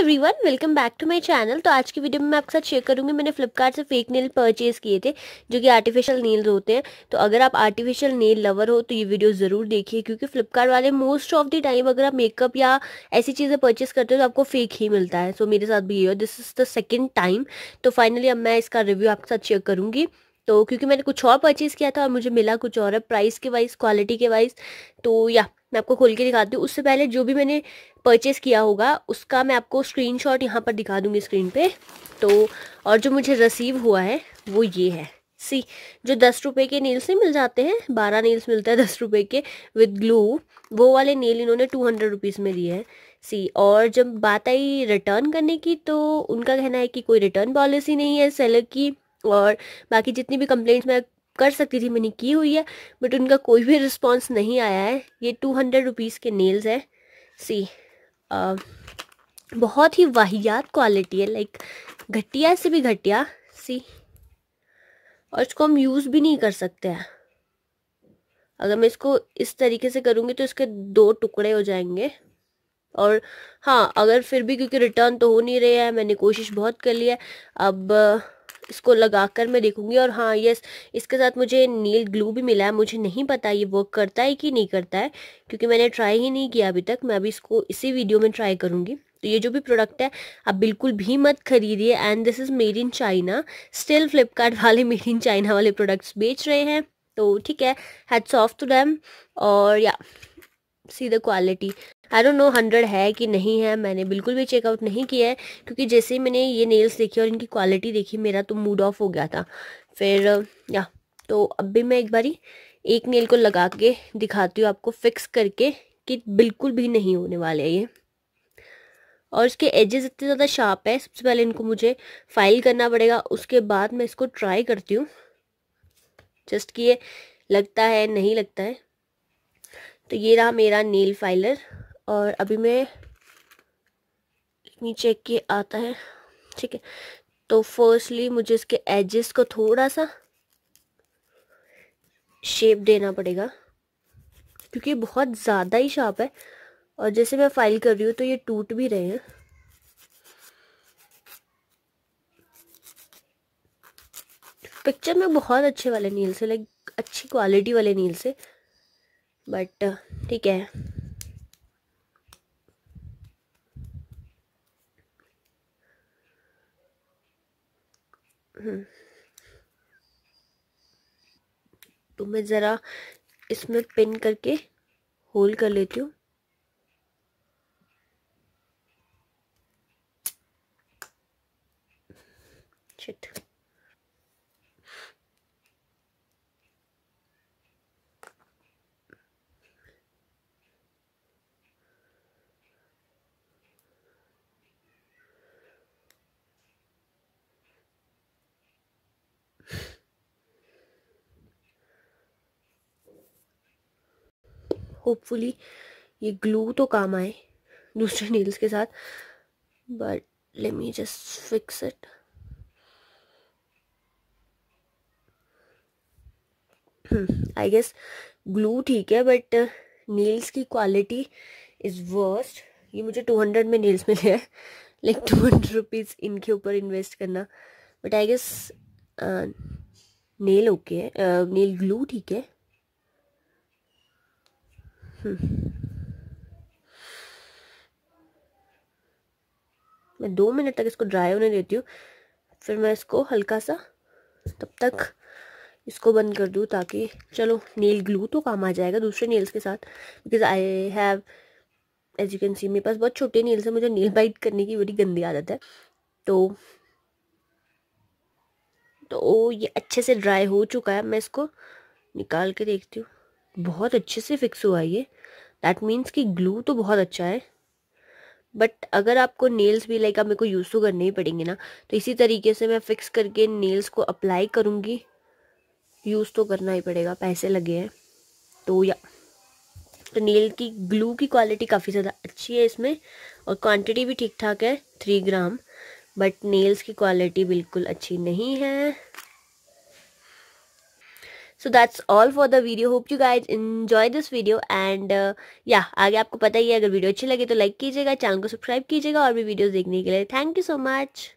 Every everyone welcome back to my channel तो आज की वीडियो में मैं आपके साथ शेयर करूंगी मैंने फ्लिपकार्ट से फेक नेल परचेज किए थे जो कि आर्टिफिशियल नेल्स होते हैं तो अगर आप आर्टिफिशियल नेल लवर हो तो ये वीडियो ज़रूर देखिए क्योंकि फ्लिपकार्ट वाले मोस्ट ऑफ द टाइम अगर आप मेकअप या ऐसी चीज़ें परचेज करते हो तो आपको फेक ही मिलता है सो so, मेरे साथ भी ये हो this is the second time तो फाइनली अब मैं इसका रिव्यू आपके साथ शेयर करूंगी तो क्योंकि मैंने कुछ और परचेज़ किया था और मुझे मिला कुछ और है प्राइस के वाइज क्वालिटी के वाइज तो या मैं आपको खोल के दिखाती हूँ उससे पहले जो भी मैंने परचेस किया होगा उसका मैं आपको स्क्रीनशॉट यहाँ पर दिखा दूँगी स्क्रीन पे तो और जो मुझे रिसीव हुआ है वो ये है सी जो दस रुपए के नेल्स नहीं मिल जाते हैं बारह नेल्स मिलता है दस रुपए के विद ग्लू वो वाले नेल इन्होंने टू हंड्रेड रुपीज़ में दिए हैं सी और जब बात आई रिटर्न करने की तो उनका कहना है कि कोई रिटर्न पॉलिसी नहीं है सेलर की और बाकी जितनी भी कंप्लेंट्स मैं कर सकती थी मैंने की हुई है बट उनका कोई भी रिस्पॉन्स नहीं आया है ये टू हंड्रेड रुपीज़ के नेल्स हैं सी आ, uh, बहुत ही वाहियात क्वालिटी है लाइक घटिया से भी घटिया सी और इसको हम यूज़ भी नहीं कर सकते हैं अगर मैं इसको इस तरीके से करूँगी तो इसके दो टुकड़े हो जाएंगे और हाँ अगर फिर भी क्योंकि रिटर्न तो हो नहीं रहा है मैंने कोशिश बहुत कर ली है अब इसको लगाकर मैं देखूंगी और हाँ यस इसके साथ मुझे नील ग्लू भी मिला है मुझे नहीं पता ये वर्क करता है कि नहीं करता है क्योंकि मैंने ट्राई ही नहीं किया अभी तक मैं अभी इसको इसी वीडियो में ट्राई करूँगी तो ये जो भी प्रोडक्ट है आप बिल्कुल भी मत खरीदिए and this is made in China still Flipkart वाले मेड इन चाइना वाले प्रोडक्ट्स बेच रहे हैं तो ठीक है हेड ऑफ टू डैम और या see the quality I don't know hundred है कि नहीं है मैंने बिल्कुल भी चेकआउट नहीं किया है क्योंकि जैसे ही मैंने ये नेल्स देखी और इनकी क्वालिटी देखी मेरा तो मूड ऑफ हो गया था फिर या तो अब भी मैं एक बारी एक नेल को लगा के दिखाती हूँ आपको फिक्स करके कि बिल्कुल भी नहीं होने वाले ये और इसके एजेस इतने ज़्यादा शार्प है सबसे पहले इनको मुझे फाइल करना पड़ेगा उसके बाद मैं इसको ट्राई करती हूँ जस्ट कि ये लगता है नहीं लगता है तो ये रहा मेरा नेल फाइलर और अभी मैं नीचे के आता है ठीक है तो फर्स्टली मुझे इसके एजेस को थोड़ा सा शेप देना पड़ेगा क्योंकि बहुत ज़्यादा ही शार्प है और जैसे मैं फाइल कर रही हूँ तो ये टूट भी रहे हैं पिक्चर में बहुत अच्छे वाले नील से लाइक अच्छी क्वालिटी वाले नील से बट ठीक है हम्म। तो मैं ज़रा इसमें पिन करके होल कर लेती हूँ चित्र होपफुली ये ग्लू तो काम आए दूसरे नील्स के साथ but let me just fix it I guess glue ठीक है बट नील्स की क्वालिटी इज़ वर्स्ट ये मुझे टू हंड्रेड में नील्स मिले हैं लाइक टू हंड्रेड रुपीज़ इनके ऊपर इन्वेस्ट करना but I guess nail okay nail glue ठीक है मैं दो मिनट तक इसको ड्राई होने देती हूँ फिर मैं इसको हल्का सा तब तक हाँ। इसको बंद कर दूँ ताकि चलो नेल ग्लू तो काम आ जाएगा दूसरे नेल्स के साथ because I have as you can see मेरे पास बहुत छोटे नेल्स हैं मुझे नेल बाइट करने की बड़ी गंदी आदत है तो तो ये अच्छे से ड्राई हो चुका है मैं इसको निकाल के देखती हूँ बहुत अच्छे से फिक्स हुआ ये दैट मीन्स कि ग्लू तो बहुत अच्छा है बट अगर आपको नेल्स भी लाइक आप मेरे को यूज़ तो करने ही पड़ेंगे ना तो इसी तरीके से मैं फ़िक्स करके नेल्स को अप्लाई करूँगी यूज़ तो करना ही पड़ेगा पैसे लगे हैं तो या तो नेल की ग्लू की क्वालिटी काफ़ी ज़्यादा अच्छी है इसमें और क्वांटिटी भी ठीक ठाक है थ्री ग्राम बट नेल्स की क्वालिटी बिल्कुल अच्छी नहीं है so that's all for the video hope you guys enjoy this video and या आगे आपको पता ही है अगर वीडियो अच्छी लगे तो लाइक कीजिएगा चैनल को सब्सक्राइब कीजिएगा और भी वीडियोज देखने के लिए थैंक यू सो मच